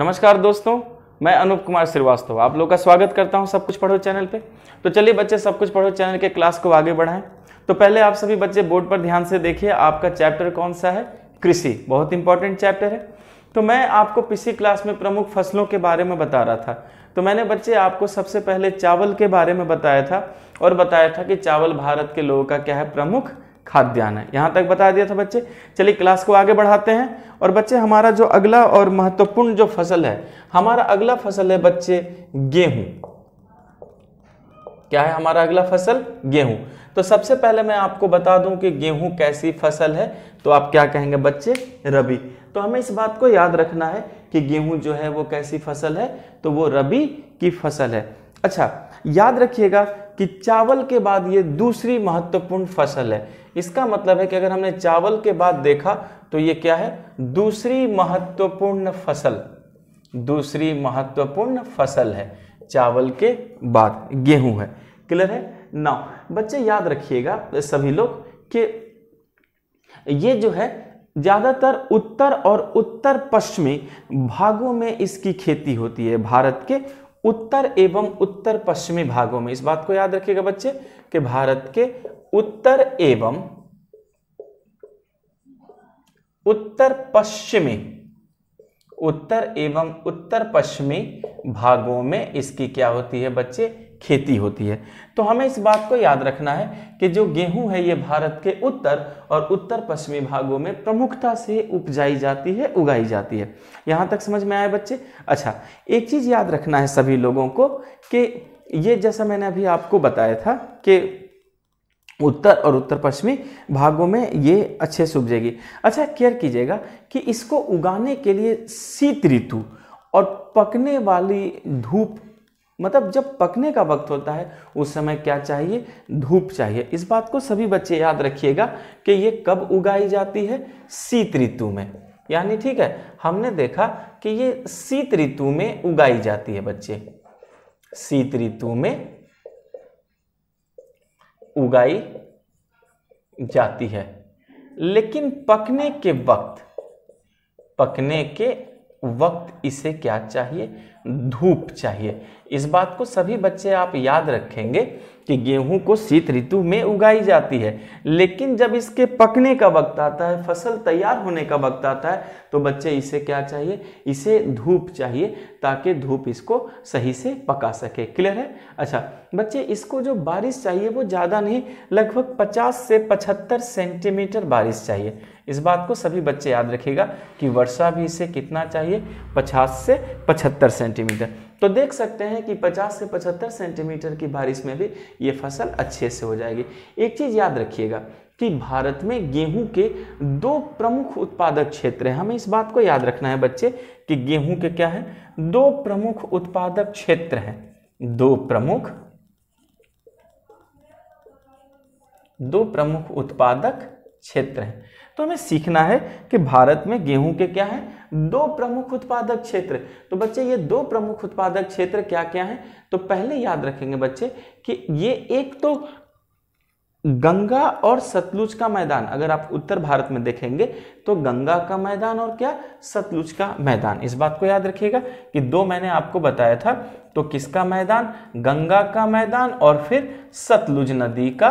नमस्कार दोस्तों मैं अनूप कुमार श्रीवास्तव आप लोग का स्वागत करता हूं सब कुछ पढ़ो चैनल पे तो चलिए बच्चे सब कुछ पढ़ो चैनल के क्लास को आगे बढ़ाएं तो पहले आप सभी बच्चे बोर्ड पर ध्यान से देखिए आपका चैप्टर कौन सा है कृषि बहुत इंपॉर्टेंट चैप्टर है तो मैं आपको पिछली क्लास में प्रमुख फसलों के बारे में बता रहा था तो मैंने बच्चे आपको सबसे पहले चावल के बारे में बताया था और बताया था कि चावल भारत के लोगों का क्या है प्रमुख खाद्यान्न है यहाँ तक बता दिया था बच्चे चलिए क्लास को आगे बढ़ाते हैं और बच्चे हमारा जो अगला और महत्वपूर्ण जो फसल है हमारा अगला फसल है बच्चे गेहूं क्या है हमारा अगला फसल गेहूं तो सबसे पहले मैं आपको बता दूं कि गेहूं कैसी फसल है तो आप क्या कहेंगे बच्चे रबी तो हमें इस बात को याद रखना है कि गेहूं जो है वो कैसी फसल है तो वो रबी की फसल है अच्छा याद रखिएगा कि चावल के बाद ये दूसरी महत्वपूर्ण फसल है इसका मतलब है कि अगर हमने चावल के बाद देखा तो ये क्या है दूसरी महत्वपूर्ण फसल दूसरी महत्वपूर्ण फसल है चावल के बाद गेहूं है क्लियर है ना बच्चे याद रखिएगा सभी लोग कि ये जो है ज़्यादातर उत्तर और उत्तर पश्चिमी भागों में इसकी खेती होती है भारत के उत्तर एवं उत्तर पश्चिमी भागों में इस बात को याद रखिएगा बच्चे कि भारत के उत्तर एवं उत्तर पश्चिमी उत्तर एवं उत्तर पश्चिमी भागों में इसकी क्या होती है बच्चे खेती होती है तो हमें इस बात को याद रखना है कि जो गेहूं है ये भारत के उत्तर और उत्तर पश्चिमी भागों में प्रमुखता से उपजाई जाती है उगाई जाती है यहां तक समझ में आए बच्चे अच्छा एक चीज़ याद रखना है सभी लोगों को कि ये जैसा मैंने अभी आपको बताया था कि उत्तर और उत्तर पश्चिमी भागों में ये अच्छे से उपजेगी अच्छा केयर कीजिएगा कि इसको उगाने के लिए शीत ऋतु और पकने वाली धूप मतलब जब पकने का वक्त होता है उस समय क्या चाहिए धूप चाहिए इस बात को सभी बच्चे याद रखिएगा कि ये कब उगाई जाती है शीत ऋतु में यानी ठीक है हमने देखा कि ये शीत ऋतु में उगाई जाती है बच्चे शीत ऋतु में उगाई जाती है लेकिन पकने के वक्त पकने के वक्त इसे क्या चाहिए धूप चाहिए इस बात को सभी बच्चे आप याद रखेंगे कि गेहूं को शीत ऋतु में उगाई जाती है लेकिन जब इसके पकने का वक्त आता है फसल तैयार होने का वक्त आता है तो बच्चे इसे क्या चाहिए इसे धूप चाहिए ताकि धूप इसको सही से पका सके क्लियर है अच्छा बच्चे इसको जो बारिश चाहिए वो ज़्यादा नहीं लगभग पचास से पचहत्तर सेंटीमीटर बारिश चाहिए इस बात को सभी बच्चे याद रखेगा कि वर्षा भी इसे कितना चाहिए 50 से 75 सेंटीमीटर तो देख सकते हैं कि 50 से 75 सेंटीमीटर की बारिश में भी ये फसल अच्छे से हो जाएगी एक चीज़ याद रखिएगा कि भारत में गेहूं के दो प्रमुख उत्पादक क्षेत्र हैं हमें इस बात को याद रखना है बच्चे कि गेहूं के क्या है दो प्रमुख उत्पादक क्षेत्र हैं दो प्रमुख दो प्रमुख उत्पादक क्षेत्र हैं तो हमें सीखना है कि भारत में गेहूं के क्या है दो प्रमुख उत्पादक क्षेत्र तो बच्चे ये दो प्रमुख उत्पादक क्षेत्र क्या क्या हैं तो पहले याद रखेंगे बच्चे कि ये एक तो गंगा और सतलुज का मैदान अगर आप उत्तर भारत में देखेंगे तो गंगा का मैदान और क्या सतलुज का मैदान इस बात को याद रखिएगा कि दो मैंने आपको बताया था तो किसका मैदान गंगा का मैदान और फिर सतलुज नदी का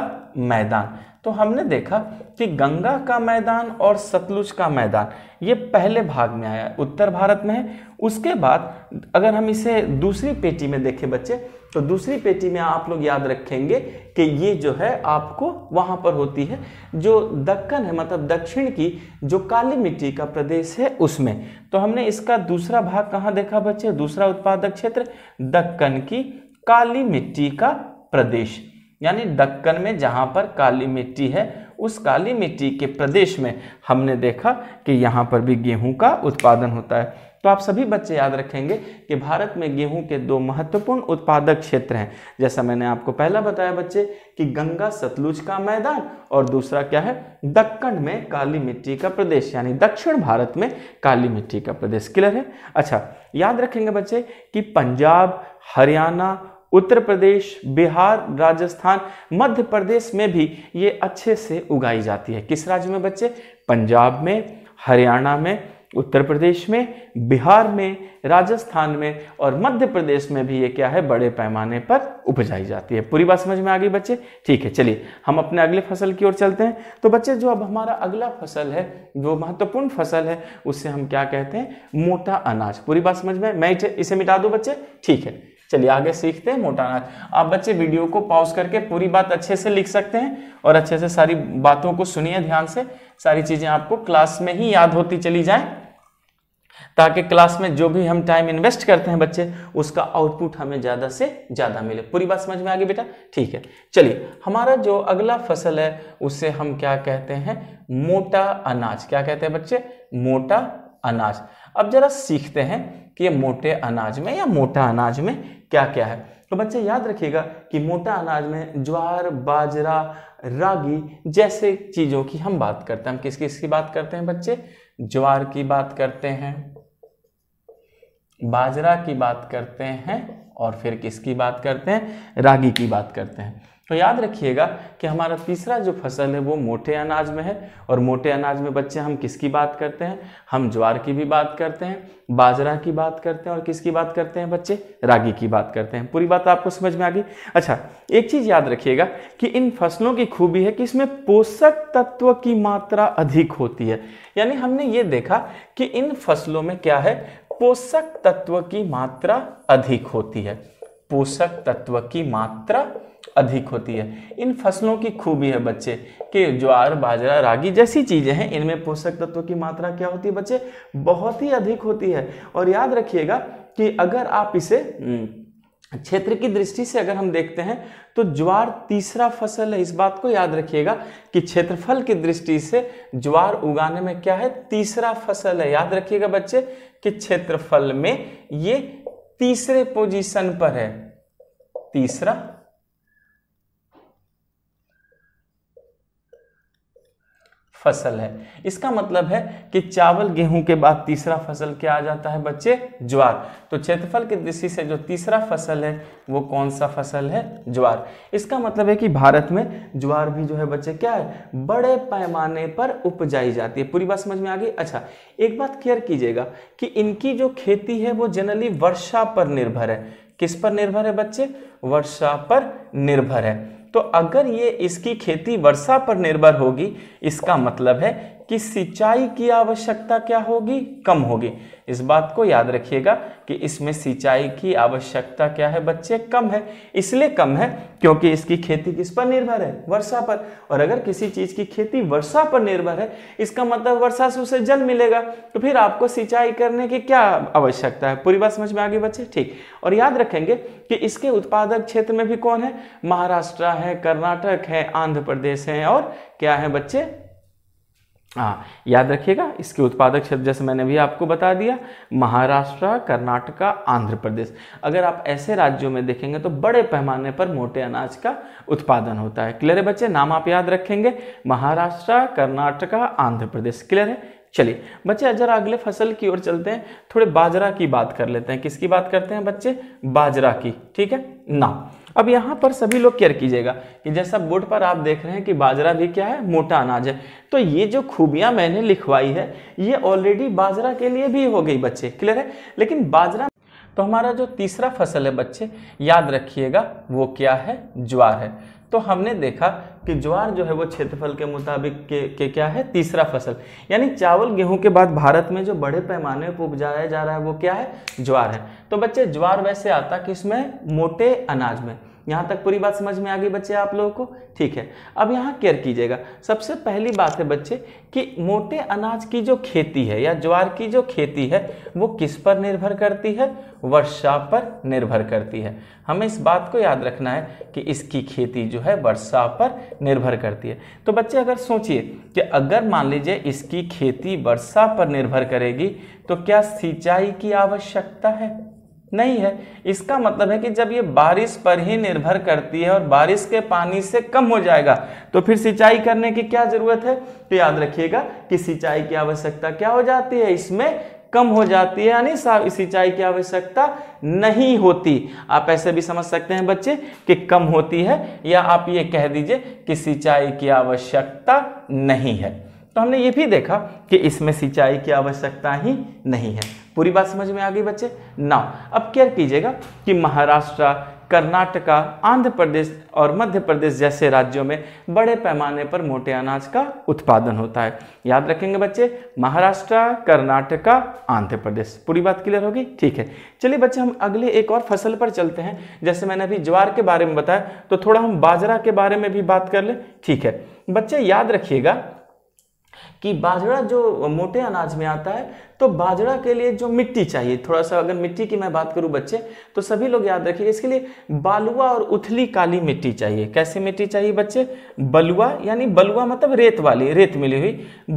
मैदान तो हमने देखा कि गंगा का मैदान और सतलुज का मैदान ये पहले भाग में आया उत्तर भारत में है उसके बाद अगर हम इसे दूसरी पेटी में देखें बच्चे तो दूसरी पेटी में आप लोग याद रखेंगे कि ये जो है आपको वहाँ पर होती है जो दक्कन है मतलब दक्षिण की जो काली मिट्टी का प्रदेश है उसमें तो हमने इसका दूसरा भाग कहाँ देखा बच्चे दूसरा उत्पादक क्षेत्र दक्कन की काली मिट्टी का प्रदेश यानी दक्कन में जहाँ पर काली मिट्टी है उस काली मिट्टी के प्रदेश में हमने देखा कि यहाँ पर भी गेहूं का उत्पादन होता है तो आप सभी बच्चे याद रखेंगे कि भारत में गेहूं के दो महत्वपूर्ण उत्पादक क्षेत्र हैं जैसा मैंने आपको पहला बताया बच्चे कि गंगा सतलुज का मैदान और दूसरा क्या है दक्कन में काली मिट्टी का प्रदेश यानी दक्षिण भारत में काली मिट्टी का प्रदेश क्लियर है अच्छा याद रखेंगे बच्चे कि पंजाब हरियाणा उत्तर प्रदेश बिहार राजस्थान मध्य प्रदेश में भी ये अच्छे से उगाई जाती है किस राज्य में बच्चे पंजाब में हरियाणा में उत्तर प्रदेश में बिहार में राजस्थान में और मध्य प्रदेश में भी ये क्या है बड़े पैमाने पर उपजाई जाती है पूरी बात समझ में आ गई बच्चे ठीक है चलिए हम अपने अगले फसल की ओर चलते हैं तो बच्चे जो अब हमारा अगला फसल है जो महत्वपूर्ण फसल है उससे हम क्या कहते हैं मोटा अनाज पूरी बात समझ में मैं इसे मिटा दूँ बच्चे ठीक है चलिए आगे सीखते हैं मोटा अनाज आप बच्चे वीडियो को पॉज करके पूरी बात अच्छे से लिख सकते हैं और अच्छे से सारी बातों को सुनिए ध्यान से सारी चीज़ें आपको क्लास में ही याद होती चली जाए ताकि क्लास में जो भी हम टाइम इन्वेस्ट करते हैं बच्चे उसका आउटपुट हमें ज़्यादा से ज़्यादा मिले पूरी बात समझ में आ गई बेटा ठीक है चलिए हमारा जो अगला फसल है उसे हम क्या कहते हैं मोटा अनाज क्या कहते हैं बच्चे मोटा अनाज अब जरा सीखते हैं कि ये मोटे अनाज में या मोटा अनाज में क्या क्या है तो बच्चे याद रखिएगा कि मोटा अनाज में ज्वार बाजरा रागी जैसे चीज़ों की हम बात करते हैं हम किस किस की बात करते हैं बच्चे ज्वार की बात करते हैं बाजरा की बात करते हैं और फिर किसकी बात करते हैं रागी की बात करते हैं तो याद रखिएगा कि हमारा तीसरा जो फसल है वो मोटे अनाज में है और मोटे अनाज में बच्चे हम किसकी बात करते हैं हम ज्वार की भी बात करते हैं बाजरा की बात करते हैं और किसकी बात करते हैं बच्चे रागी की बात करते हैं पूरी बात आपको समझ में आ गई अच्छा एक चीज़ याद रखिएगा कि इन फसलों की खूबी है कि इसमें पोषक तत्व की मात्रा अधिक होती है यानी हमने ये देखा कि इन फसलों में क्या है पोषक तत्व की मात्रा अधिक होती है पोषक तत्व की मात्रा अधिक होती है इन फसलों की खूबी है बच्चे कि ज्वार बाजरा रागी जैसी चीज़ें हैं इनमें पोषक तत्वों की मात्रा क्या होती है बच्चे बहुत ही अधिक होती है और याद रखिएगा कि अगर आप इसे हम्म, क्षेत्र की दृष्टि से अगर हम देखते हैं तो ज्वार तीसरा फसल है इस बात को याद रखिएगा कि क्षेत्रफल की दृष्टि से ज्वार उगाने में क्या है तीसरा फसल है याद रखिएगा बच्चे कि क्षेत्रफल में ये तीसरे पोजीशन पर है तीसरा फसल है इसका मतलब है कि चावल गेहूं के बाद तीसरा फसल क्या आ जाता है बच्चे ज्वार तो क्षेत्रफल की दृष्टि से जो तीसरा फसल है वो कौन सा फसल है ज्वार इसका मतलब है कि भारत में ज्वार भी जो है बच्चे क्या है बड़े पैमाने पर उपजाई जाती है पूरी बात समझ में आ गई अच्छा एक बात क्लियर कीजिएगा कि इनकी जो खेती है वो जनरली वर्षा पर निर्भर है किस पर निर्भर है बच्चे वर्षा पर निर्भर है तो अगर ये इसकी खेती वर्षा पर निर्भर होगी इसका मतलब है कि सिंचाई की आवश्यकता क्या होगी कम होगी इस बात को याद रखिएगा कि इसमें सिंचाई की आवश्यकता क्या है बच्चे कम है इसलिए कम है क्योंकि इसकी खेती किस पर निर्भर है वर्षा पर और अगर किसी चीज़ की खेती वर्षा पर निर्भर है इसका मतलब वर्षा से उसे जल मिलेगा तो फिर आपको सिंचाई करने की क्या आवश्यकता है पूरी बात समझ में आ गई बच्चे ठीक और याद रखेंगे कि इसके उत्पादक क्षेत्र में भी कौन है महाराष्ट्र है कर्नाटक है आंध्र प्रदेश है और क्या है बच्चे हाँ याद रखिएगा इसके उत्पादक क्षेत्र जैसे मैंने भी आपको बता दिया महाराष्ट्र कर्नाटका आंध्र प्रदेश अगर आप ऐसे राज्यों में देखेंगे तो बड़े पैमाने पर मोटे अनाज का उत्पादन होता है क्लियर है बच्चे नाम आप याद रखेंगे महाराष्ट्र कर्नाटका आंध्र प्रदेश क्लियर है चलिए बच्चे अगर अगले फसल की ओर चलते हैं थोड़े बाजरा की बात कर लेते हैं किसकी बात करते हैं बच्चे बाजरा की ठीक है ना अब यहाँ पर सभी लोग केयर कीजिएगा कि जैसा बोर्ड पर आप देख रहे हैं कि बाजरा भी क्या है मोटा अनाज है तो ये जो खूबियाँ मैंने लिखवाई है ये ऑलरेडी बाजरा के लिए भी हो गई बच्चे क्लियर है लेकिन बाजरा तो हमारा जो तीसरा फसल है बच्चे याद रखिएगा वो क्या है ज्वार है तो हमने देखा कि ज्वार जो है वो क्षेत्रफल के मुताबिक के, के क्या है तीसरा फसल यानी चावल गेहूं के बाद भारत में जो बड़े पैमाने पर उपजाया जा रहा है वो क्या है ज्वार है तो बच्चे ज्वार वैसे आता कि इसमें मोटे अनाज में यहाँ तक पूरी बात समझ में आ गई बच्चे आप लोगों को ठीक है अब यहाँ केयर कीजिएगा सबसे पहली बात है बच्चे कि मोटे अनाज की जो खेती है या ज्वार की जो खेती है वो किस पर निर्भर करती है वर्षा पर निर्भर करती है हमें इस बात को याद रखना है कि इसकी खेती जो है वर्षा पर निर्भर करती है तो बच्चे अगर सोचिए कि अगर मान लीजिए इसकी खेती वर्षा पर निर्भर करेगी तो क्या सिंचाई की आवश्यकता है नहीं है इसका मतलब है कि जब ये बारिश पर ही निर्भर करती है और बारिश के पानी से कम हो जाएगा तो फिर सिंचाई करने की क्या जरूरत है तो याद रखिएगा कि सिंचाई की आवश्यकता क्या हो जाती है इसमें कम हो जाती है यानी सिंचाई की आवश्यकता नहीं होती आप ऐसे भी समझ सकते हैं बच्चे कि कम होती है या आप ये कह दीजिए कि सिंचाई की आवश्यकता नहीं है तो हमने ये भी देखा कि इसमें सिंचाई की आवश्यकता ही नहीं है पूरी बात समझ में आ गई बच्चे ना अब क्या कीजिएगा कि महाराष्ट्र कर्नाटका आंध्र प्रदेश और मध्य प्रदेश जैसे राज्यों में बड़े पैमाने पर मोटे अनाज का उत्पादन होता है याद रखेंगे बच्चे महाराष्ट्र कर्नाटका आंध्र प्रदेश पूरी बात क्लियर होगी ठीक है चलिए बच्चे हम अगले एक और फसल पर चलते हैं जैसे मैंने अभी ज्वार के बारे में बताया तो थोड़ा हम बाजरा के बारे में भी बात कर लें ठीक है बच्चे याद रखिएगा कि बाजरा जो मोटे अनाज में आता है तो बाजरा के लिए जो मिट्टी चाहिए थोड़ा सा अगर मिट्टी की मैं बात करूं बच्चे तो सभी लोग याद रखिए इसके लिए बालुआ और उथली काली मिट्टी चाहिए कैसी मिट्टी चाहिए बच्चे बलुआ यानी बलुआ मतलब रेत वाली रेत मिली हुई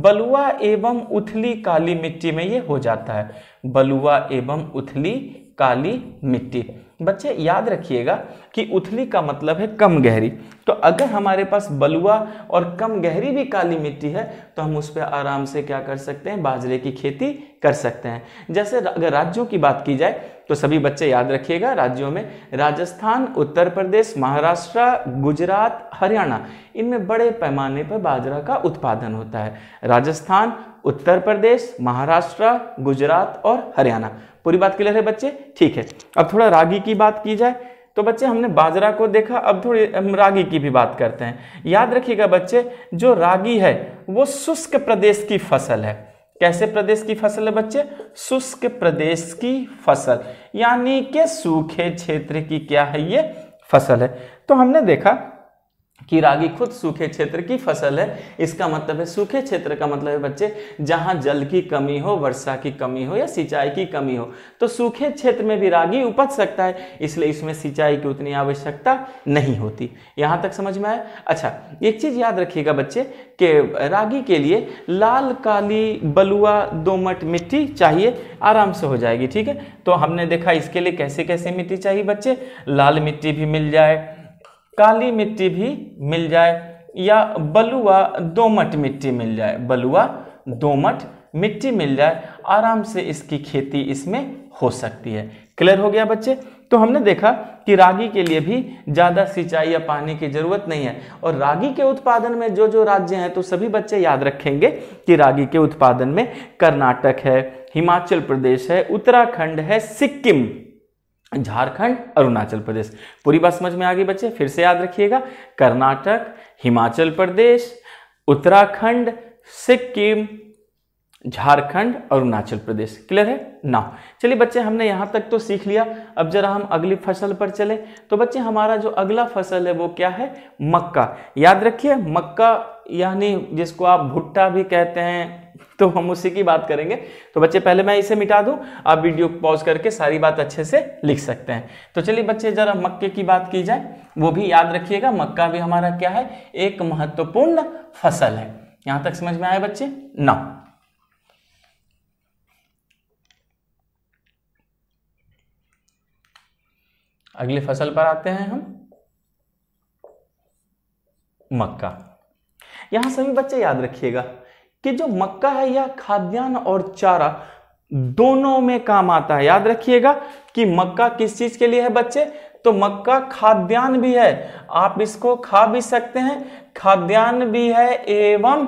बलुआ एवं उथली काली मिट्टी में ये हो जाता है बलुआ एवं उथली काली मिट्टी बच्चे याद रखिएगा कि उथली का मतलब है कम गहरी तो अगर हमारे पास बलुआ और कम गहरी भी काली मिट्टी है तो हम उस पर आराम से क्या कर सकते हैं बाजरे की खेती कर सकते हैं जैसे अगर राज्यों की बात की जाए तो सभी बच्चे याद रखिएगा राज्यों में राजस्थान उत्तर प्रदेश महाराष्ट्र गुजरात हरियाणा इनमें बड़े पैमाने पर बाजरा का उत्पादन होता है राजस्थान उत्तर प्रदेश महाराष्ट्र गुजरात और हरियाणा पूरी बात क्लियर है बच्चे ठीक है अब थोड़ा रागी की बात की जाए तो बच्चे हमने बाजरा को देखा अब थोड़ी हम रागी की भी बात करते हैं याद रखिएगा बच्चे जो रागी है वो शुष्क प्रदेश की फसल है कैसे प्रदेश की फसल है बच्चे शुष्क प्रदेश की फसल यानी के सूखे क्षेत्र की क्या है ये फसल है तो हमने देखा कि रागी खुद सूखे क्षेत्र की फसल है इसका मतलब है सूखे क्षेत्र का मतलब है बच्चे जहां जल की कमी हो वर्षा की कमी हो या सिंचाई की कमी हो तो सूखे क्षेत्र में भी रागी उपज सकता है इसलिए इसमें सिंचाई की उतनी आवश्यकता नहीं होती यहां तक समझ में आया अच्छा एक चीज याद रखिएगा बच्चे कि रागी के लिए लाल काली बलुआ दोमट मिट्टी चाहिए आराम से हो जाएगी ठीक है तो हमने देखा इसके लिए कैसे कैसे मिट्टी चाहिए बच्चे लाल मिट्टी भी मिल जाए काली मिट्टी भी मिल जाए या बलुआ दोमट मिट्टी मिल जाए बलुआ दोमट मिट्टी मिल जाए आराम से इसकी खेती इसमें हो सकती है क्लियर हो गया बच्चे तो हमने देखा कि रागी के लिए भी ज़्यादा सिंचाई या पानी की ज़रूरत नहीं है और रागी के उत्पादन में जो जो राज्य हैं तो सभी बच्चे याद रखेंगे कि रागी के उत्पादन में कर्नाटक है हिमाचल प्रदेश है उत्तराखंड है सिक्किम झारखंड अरुणाचल प्रदेश पूरी बात समझ में आ गई बच्चे फिर से याद रखिएगा कर्नाटक हिमाचल प्रदेश उत्तराखंड सिक्किम झारखंड अरुणाचल प्रदेश क्लियर है ना चलिए बच्चे हमने यहाँ तक तो सीख लिया अब जरा हम अगली फसल पर चले तो बच्चे हमारा जो अगला फसल है वो क्या है मक्का याद रखिए मक्का यानी जिसको आप भुट्टा भी कहते हैं तो हम उसी की बात करेंगे तो बच्चे पहले मैं इसे मिटा दूं आप वीडियो पॉज करके सारी बात अच्छे से लिख सकते हैं तो चलिए बच्चे जरा मक्के की बात की जाए वो भी याद रखिएगा मक्का भी हमारा क्या है एक महत्वपूर्ण फसल है यहां तक समझ में आए बच्चे ना अगली फसल पर आते हैं हम मक्का यहां सभी बच्चे याद रखिएगा कि जो मक्का है यह खाद्यान्न और चारा दोनों में काम आता है याद रखिएगा कि मक्का किस चीज के लिए है बच्चे तो मक्का खाद्यान्न भी है आप इसको खा भी सकते हैं खाद्यान्न भी है एवं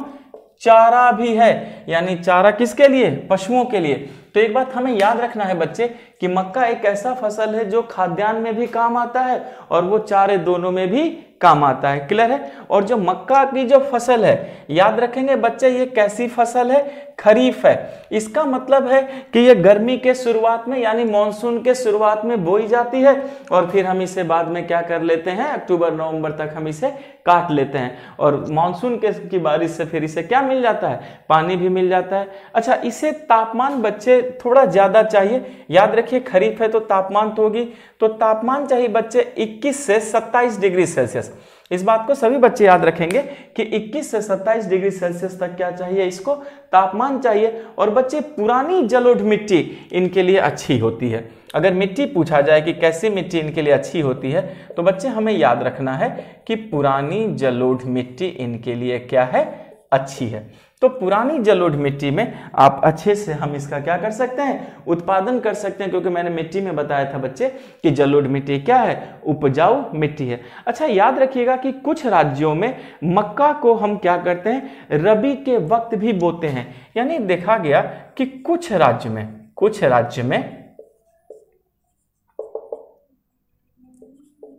चारा भी है यानी चारा किसके लिए पशुओं के लिए तो एक बात हमें याद रखना है बच्चे कि मक्का एक ऐसा फसल है जो खाद्यान्न में भी काम आता है और वो चारे दोनों में भी काम आता है क्लियर है और जो मक्का की जो फसल है याद रखेंगे बच्चे ये कैसी फसल है खरीफ है इसका मतलब है कि ये गर्मी के शुरुआत में यानी मानसून के शुरुआत में बोई जाती है और फिर हम इसे बाद में क्या कर लेते हैं अक्टूबर नवंबर तक हम इसे काट लेते हैं और मानसून के की बारिश से फिर इसे क्या मिल जाता है पानी भी मिल जाता है अच्छा इसे तापमान बच्चे थोड़ा ज़्यादा चाहिए याद रखिए देखिए खरीफ है तो तापमान तो होगी तो तापमान चाहिए बच्चे 21 से 27 डिग्री सेल्सियस इस बात को सभी बच्चे याद रखेंगे कि 21 से 27 डिग्री सेल्सियस तक क्या चाहिए इसको तापमान चाहिए और बच्चे पुरानी जलोढ़ मिट्टी इनके लिए अच्छी होती है अगर मिट्टी पूछा जाए कि कैसी मिट्टी इनके लिए अच्छी होती है तो बच्चे हमें याद रखना है कि पुरानी जलोढ़ मिट्टी इनके लिए क्या है अच्छी है तो पुरानी जलोढ़ मिट्टी में आप अच्छे से हम इसका क्या कर सकते हैं उत्पादन कर सकते हैं क्योंकि मैंने मिट्टी में बताया था बच्चे कि जलोढ़ मिट्टी क्या है उपजाऊ मिट्टी है अच्छा याद रखिएगा कि कुछ राज्यों में मक्का को हम क्या करते हैं रबी के वक्त भी बोते हैं यानी देखा गया कि कुछ राज्य में कुछ राज्य में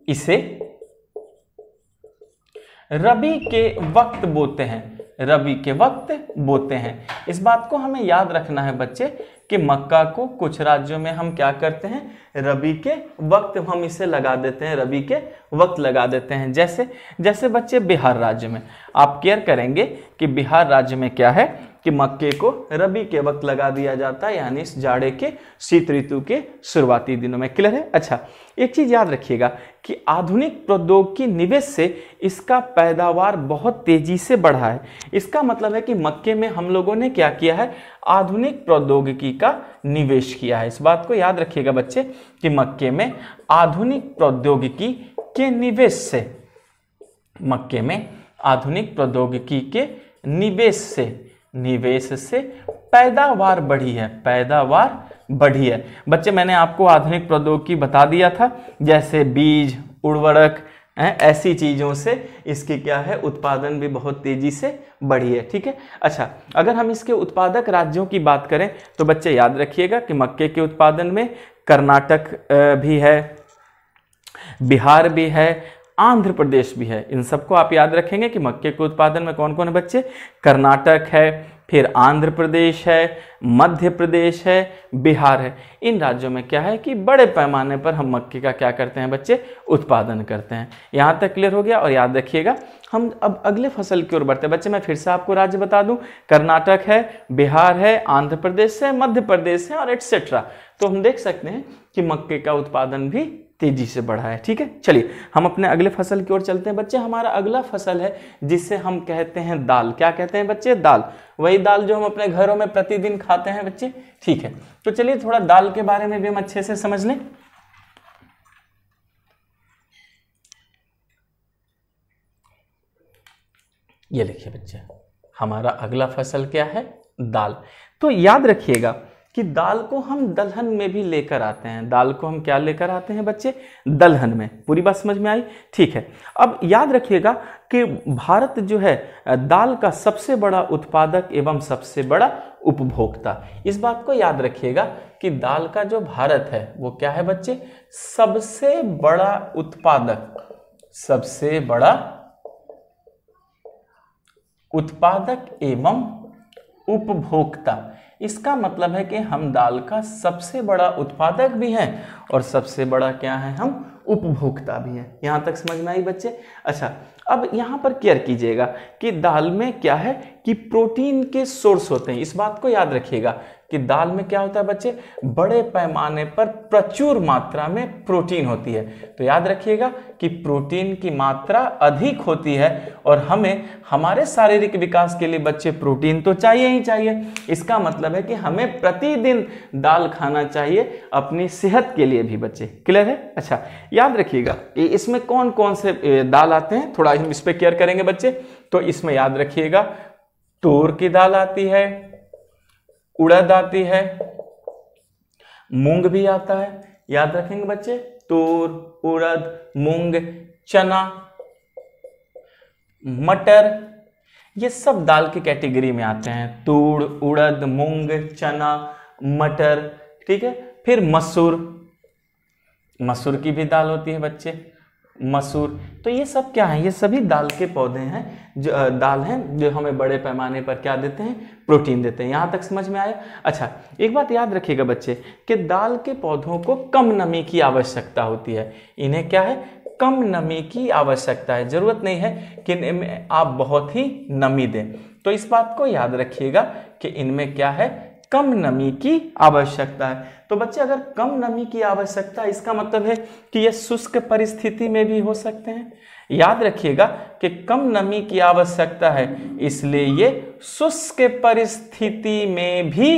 इसे रबी के वक्त बोते हैं रबी के वक्त बोते हैं इस बात को हमें याद रखना है बच्चे कि मक्का को कुछ राज्यों में हम क्या करते हैं रबी के वक्त हम इसे लगा देते हैं रबी के वक्त लगा देते हैं जैसे जैसे बच्चे बिहार राज्य में आप केयर करेंगे कि बिहार राज्य में क्या है कि मक्के को रबी के वक्त लगा दिया जाता है यानी इस जाड़े के शीत ऋतु के शुरुआती दिनों में क्लियर है अच्छा एक चीज़ याद रखिएगा कि आधुनिक प्रौद्योगिकी निवेश से इसका पैदावार बहुत तेज़ी से बढ़ा है इसका मतलब है कि मक्के में हम लोगों ने क्या किया है आधुनिक प्रौद्योगिकी का निवेश किया है इस बात को याद रखिएगा बच्चे कि मक्के में आधुनिक प्रौद्योगिकी के निवेश से मक्के में आधुनिक प्रौद्योगिकी के निवेश से निवेश से पैदावार बढ़ी है पैदावार बढ़ी है बच्चे मैंने आपको आधुनिक प्रौद्योगिकी बता दिया था जैसे बीज उर्वरक ऐसी चीज़ों से इसकी क्या है उत्पादन भी बहुत तेज़ी से बढ़ी है ठीक है अच्छा अगर हम इसके उत्पादक राज्यों की बात करें तो बच्चे याद रखिएगा कि मक्के के उत्पादन में कर्नाटक भी है बिहार भी है आंध्र प्रदेश भी है इन सबको आप याद रखेंगे कि मक्के के उत्पादन में कौन कौन है बच्चे कर्नाटक है फिर आंध्र प्रदेश है मध्य प्रदेश है बिहार है इन राज्यों में क्या है कि बड़े पैमाने पर हम मक्के का क्या करते हैं बच्चे उत्पादन करते हैं यहाँ तक क्लियर हो गया और याद रखिएगा हम अब अगले फसल की ओर बढ़ते हैं बच्चे मैं फिर से आपको राज्य बता दूं कर्नाटक है बिहार है आंध्र प्रदेश है मध्य प्रदेश है और एट्सेट्रा तो हम देख सकते हैं कि मक्के का उत्पादन भी तेजी से बढ़ा है ठीक है चलिए हम अपने अगले फसल की ओर चलते हैं बच्चे हमारा अगला फसल है जिसे हम कहते हैं दाल क्या कहते हैं बच्चे दाल वही दाल जो हम अपने घरों में प्रतिदिन खाते हैं बच्चे ठीक है तो चलिए थोड़ा दाल के बारे में भी हम अच्छे से समझ लें ये लिखिए बच्चे हमारा अगला फसल क्या है दाल तो याद रखिएगा कि दाल को हम दलहन में भी लेकर आते हैं दाल को हम क्या लेकर आते हैं बच्चे दलहन में पूरी बात समझ में आई ठीक है अब याद रखिएगा कि भारत जो है दाल का सबसे बड़ा उत्पादक एवं सबसे बड़ा उपभोक्ता इस बात को याद रखिएगा कि दाल का जो भारत है वो क्या है बच्चे सबसे बड़ा उत्पादक सबसे बड़ा उत्पादक एवं उपभोक्ता इसका मतलब है कि हम दाल का सबसे बड़ा उत्पादक भी हैं और सबसे बड़ा क्या है हम उपभोक्ता भी हैं यहाँ तक समझ में आई बच्चे अच्छा अब यहाँ पर केयर कीजिएगा कि दाल में क्या है कि प्रोटीन के सोर्स होते हैं इस बात को याद रखिएगा कि दाल में क्या होता है बच्चे बड़े पैमाने पर प्रचुर मात्रा में प्रोटीन होती है तो याद रखिएगा कि प्रोटीन की मात्रा अधिक होती है और हमें हमारे शारीरिक विकास के लिए बच्चे प्रोटीन तो चाहिए ही चाहिए इसका मतलब है कि हमें प्रतिदिन दाल खाना चाहिए अपनी सेहत के लिए भी बच्चे क्लियर है अच्छा याद रखिएगा इसमें कौन कौन से दाल आते हैं थोड़ा हम इस पर केयर करेंगे बच्चे तो इसमें याद रखिएगा तूर की दाल आती है उड़द आती है मूंग भी आता है याद रखेंगे बच्चे तूर उड़द मूंग चना मटर ये सब दाल की कैटेगरी में आते हैं तूर उड़द मूंग चना मटर ठीक है फिर मसूर मसूर की भी दाल होती है बच्चे मसूर तो ये सब क्या है ये सभी दाल के पौधे हैं जो दाल हैं जो हमें बड़े पैमाने पर क्या देते हैं प्रोटीन देते हैं यहाँ तक समझ में आया अच्छा एक बात याद रखिएगा बच्चे कि दाल के पौधों को कम नमी की आवश्यकता होती है इन्हें क्या है कम नमी की आवश्यकता है ज़रूरत नहीं है कि आप बहुत ही नमी दें तो इस बात को याद रखिएगा कि इनमें क्या है कम नमी की आवश्यकता है तो बच्चे अगर कम नमी की आवश्यकता इसका मतलब है कि ये शुष्क परिस्थिति में भी हो सकते हैं याद रखिएगा कि कम नमी की आवश्यकता है इसलिए ये शुष्क परिस्थिति में भी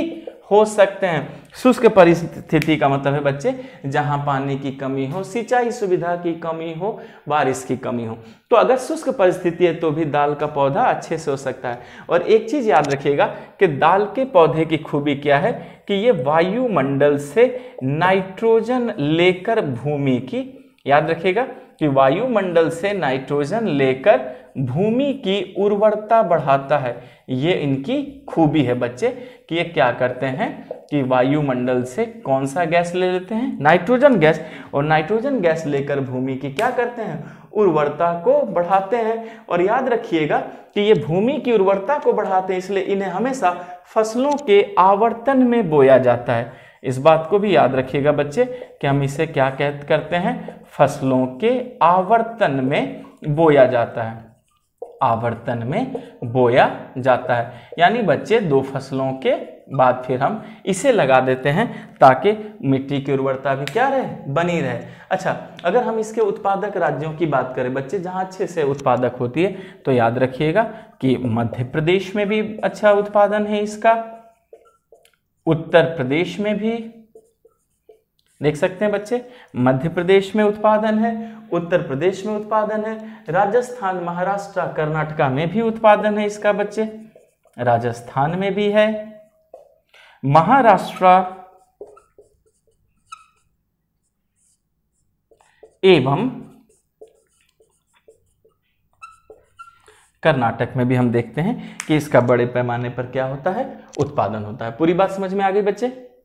हो सकते हैं शुष्क परिस्थिति का मतलब है बच्चे जहां पानी की कमी हो सिंचाई सुविधा की कमी हो बारिश की कमी हो तो अगर शुष्क परिस्थिति है तो भी दाल का पौधा अच्छे से हो सकता है और एक चीज़ याद रखिएगा कि दाल के पौधे की खूबी क्या है कि ये वायुमंडल से नाइट्रोजन लेकर भूमि की याद रखिएगा कि वायुमंडल से नाइट्रोजन लेकर भूमि की उर्वरता बढ़ाता है ये इनकी खूबी है बच्चे कि ये क्या करते हैं कि वायुमंडल से कौन सा गैस ले लेते हैं नाइट्रोजन गैस और नाइट्रोजन गैस लेकर भूमि की क्या करते हैं उर्वरता को बढ़ाते हैं और याद रखिएगा कि ये भूमि की उर्वरता को बढ़ाते हैं इसलिए इन्हें हमेशा फसलों के आवर्तन में बोया जाता है इस बात को भी याद रखिएगा बच्चे कि हम इसे क्या कह करते हैं फसलों के आवर्तन में बोया जाता है आवर्तन में बोया जाता है यानी बच्चे दो फसलों के बाद फिर हम इसे लगा देते हैं ताकि मिट्टी की उर्वरता भी क्या रहे बनी रहे अच्छा अगर हम इसके उत्पादक राज्यों की बात करें बच्चे जहाँ अच्छे से उत्पादक होती है तो याद रखिएगा कि मध्य प्रदेश में भी अच्छा उत्पादन है इसका उत्तर प्रदेश में भी देख सकते हैं बच्चे मध्य प्रदेश में उत्पादन है उत्तर प्रदेश में उत्पादन है राजस्थान महाराष्ट्र कर्नाटका में भी उत्पादन है इसका बच्चे राजस्थान में भी है महाराष्ट्र एवं कर्नाटक में भी हम देखते हैं कि इसका बड़े पैमाने पर क्या होता है उत्पादन होता है पूरी बात समझ में आ गई बच्चे